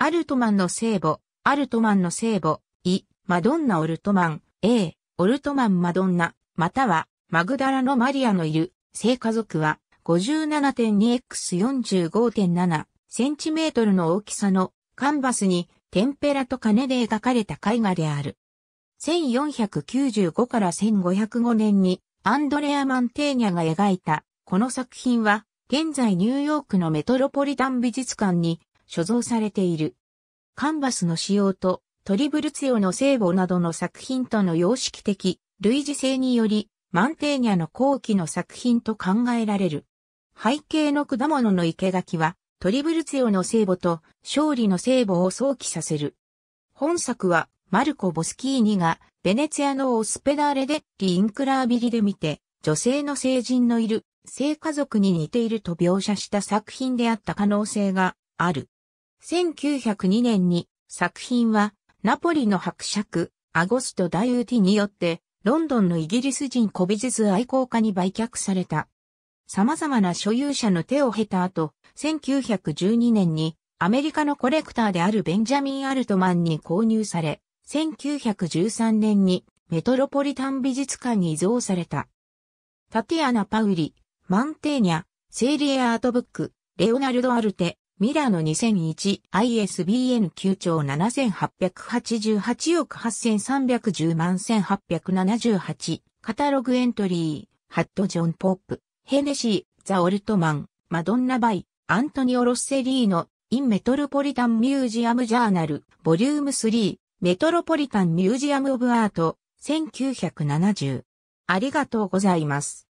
アルトマンの聖母、アルトマンの聖母、イ、マドンナ・オルトマン、A、オルトマン・マドンナ、または、マグダラのマリアのいる、聖家族は、57.2x45.7 センチメートルの大きさのカンバスにテンペラと金で描かれた絵画である。1495から1505年にアンドレア・マンテーニャが描いたこの作品は現在ニューヨークのメトロポリタン美術館に所蔵されている。カンバスの使用とトリブルツヨの聖母などの作品との様式的類似性により、マンテーニャの後期の作品と考えられる。背景の果物の生垣は、トリブルツヨの聖母と勝利の聖母を想起させる。本作は、マルコ・ボスキーニが、ベネツィアのオスペダーレデッリインクラービリで見て、女性の成人のいる、性家族に似ていると描写した作品であった可能性がある。1902年に作品はナポリの伯爵、アゴスト・ダユーティによってロンドンのイギリス人古美術愛好家に売却された。様々な所有者の手を経た後、1912年にアメリカのコレクターであるベンジャミン・アルトマンに購入され、1913年にメトロポリタン美術館に移贈された。タティアナ・パウリ、マンテーニャ、セーリエ・アートブック、レオナルド・アルテ、ミラノ 2001ISBN 9兆7888億8310万1878カタログエントリーハット・ジョン・ポップヘネシー・ザ・オルトマンマドンナ・バイアントニオ・ロッセリーノイン・メトロポリタン・ミュージアム・ジャーナルボリューム3メトロポリタン・ミュージアム・オブ・アート1970ありがとうございます。